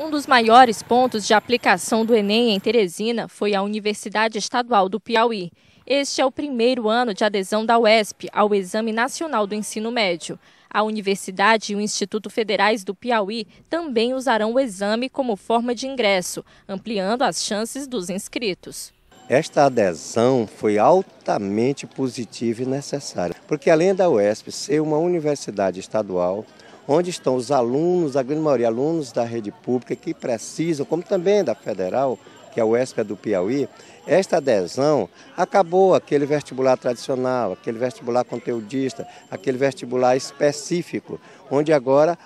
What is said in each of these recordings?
Um dos maiores pontos de aplicação do Enem em Teresina foi a Universidade Estadual do Piauí. Este é o primeiro ano de adesão da UESP ao Exame Nacional do Ensino Médio. A universidade e o Instituto Federais do Piauí também usarão o exame como forma de ingresso, ampliando as chances dos inscritos. Esta adesão foi altamente positiva e necessária, porque além da UESP ser uma universidade estadual, onde estão os alunos, a grande maioria alunos da rede pública que precisam, como também da federal, que é a UESP é do Piauí, esta adesão acabou aquele vestibular tradicional, aquele vestibular conteudista, aquele vestibular específico, onde agora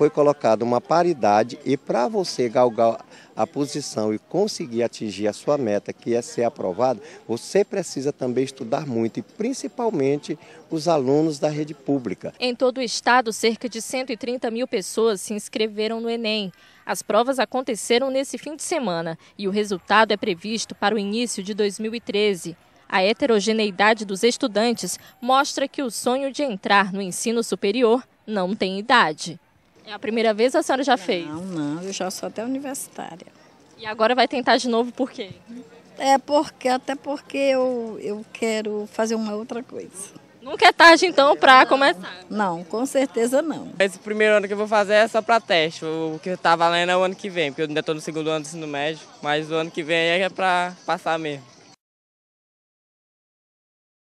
foi colocada uma paridade e para você galgar a posição e conseguir atingir a sua meta, que é ser aprovado, você precisa também estudar muito e principalmente os alunos da rede pública. Em todo o estado, cerca de 130 mil pessoas se inscreveram no Enem. As provas aconteceram nesse fim de semana e o resultado é previsto para o início de 2013. A heterogeneidade dos estudantes mostra que o sonho de entrar no ensino superior não tem idade. É a primeira vez ou a senhora já fez? Não, não, eu já sou até universitária. E agora vai tentar de novo por quê? É porque, até porque eu, eu quero fazer uma outra coisa. Nunca é tarde então para começar? Não, com certeza não. Esse primeiro ano que eu vou fazer é só para teste. O que tá valendo é o ano que vem, porque eu ainda estou no segundo ano do ensino médio, mas o ano que vem é para passar mesmo.